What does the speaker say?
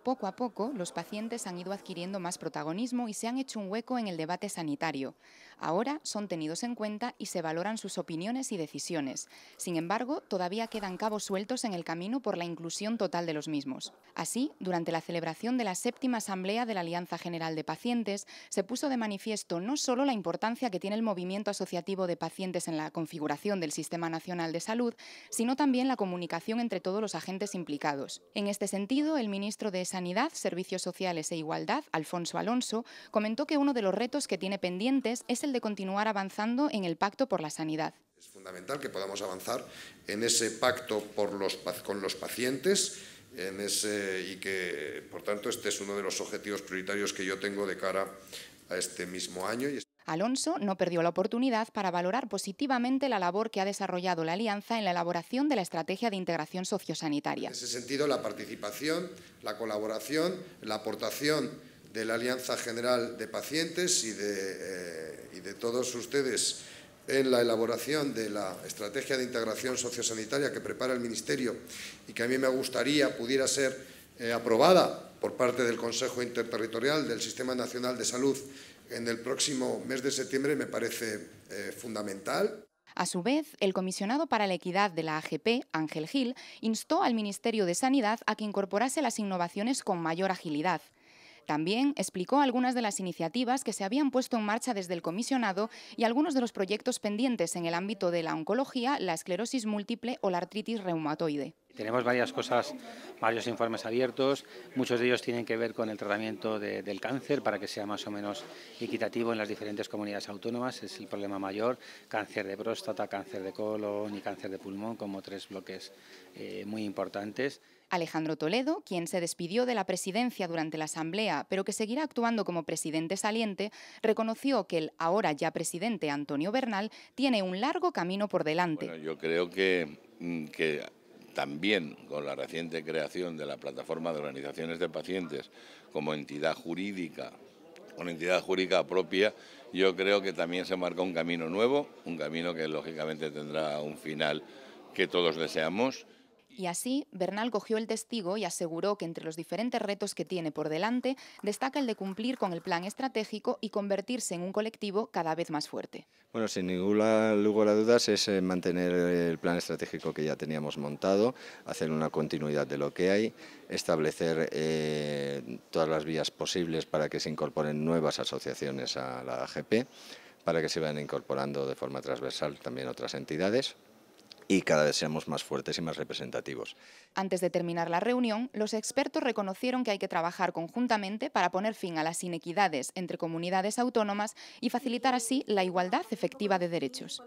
poco a poco, los pacientes han ido adquiriendo más protagonismo y se han hecho un hueco en el debate sanitario. Ahora son tenidos en cuenta y se valoran sus opiniones y decisiones. Sin embargo, todavía quedan cabos sueltos en el camino por la inclusión total de los mismos. Así, durante la celebración de la séptima asamblea de la Alianza General de Pacientes, se puso de manifiesto no solo la importancia que tiene el movimiento asociativo de pacientes en la configuración del Sistema Nacional de Salud, sino también la comunicación entre todos los agentes implicados. En este sentido, el ministro de Sanidad, Servicios Sociales e Igualdad, Alfonso Alonso, comentó que uno de los retos que tiene pendientes es el de continuar avanzando en el Pacto por la Sanidad. Es fundamental que podamos avanzar en ese pacto por los, con los pacientes en ese, y que, por tanto, este es uno de los objetivos prioritarios que yo tengo de cara a este mismo año. Alonso no perdió la oportunidad para valorar positivamente la labor que ha desarrollado la Alianza en la elaboración de la Estrategia de Integración Sociosanitaria. En ese sentido, la participación, la colaboración, la aportación de la Alianza General de Pacientes y de, eh, y de todos ustedes en la elaboración de la estrategia de integración sociosanitaria que prepara el Ministerio y que a mí me gustaría pudiera ser eh, aprobada por parte del Consejo Interterritorial del Sistema Nacional de Salud en el próximo mes de septiembre me parece eh, fundamental. A su vez, el comisionado para la equidad de la AGP, Ángel Gil, instó al Ministerio de Sanidad a que incorporase las innovaciones con mayor agilidad. También explicó algunas de las iniciativas que se habían puesto en marcha desde el comisionado y algunos de los proyectos pendientes en el ámbito de la oncología, la esclerosis múltiple o la artritis reumatoide. Tenemos varias cosas, varios informes abiertos, muchos de ellos tienen que ver con el tratamiento del cáncer para que sea más o menos equitativo en las diferentes comunidades autónomas, es el problema mayor, cáncer de próstata, cáncer de colon y cáncer de pulmón como tres bloques eh, muy importantes. Alejandro Toledo, quien se despidió de la presidencia durante la Asamblea, pero que seguirá actuando como presidente saliente, reconoció que el ahora ya presidente Antonio Bernal tiene un largo camino por delante. yo creo mm, que, también con la reciente creación de la plataforma de organizaciones de pacientes como entidad jurídica, con entidad jurídica propia, yo creo que también se marca un camino nuevo, un camino que lógicamente tendrá un final que todos deseamos. Y así, Bernal cogió el testigo y aseguró que entre los diferentes retos que tiene por delante, destaca el de cumplir con el plan estratégico y convertirse en un colectivo cada vez más fuerte. Bueno, sin ninguna duda dudas es eh, mantener eh, el plan estratégico que ya teníamos montado, hacer una continuidad de lo que hay, establecer eh, todas las vías posibles para que se incorporen nuevas asociaciones a la AGP, para que se vayan incorporando de forma transversal también otras entidades y cada vez seamos más fuertes y más representativos. Antes de terminar la reunión, los expertos reconocieron que hay que trabajar conjuntamente para poner fin a las inequidades entre comunidades autónomas y facilitar así la igualdad efectiva de derechos.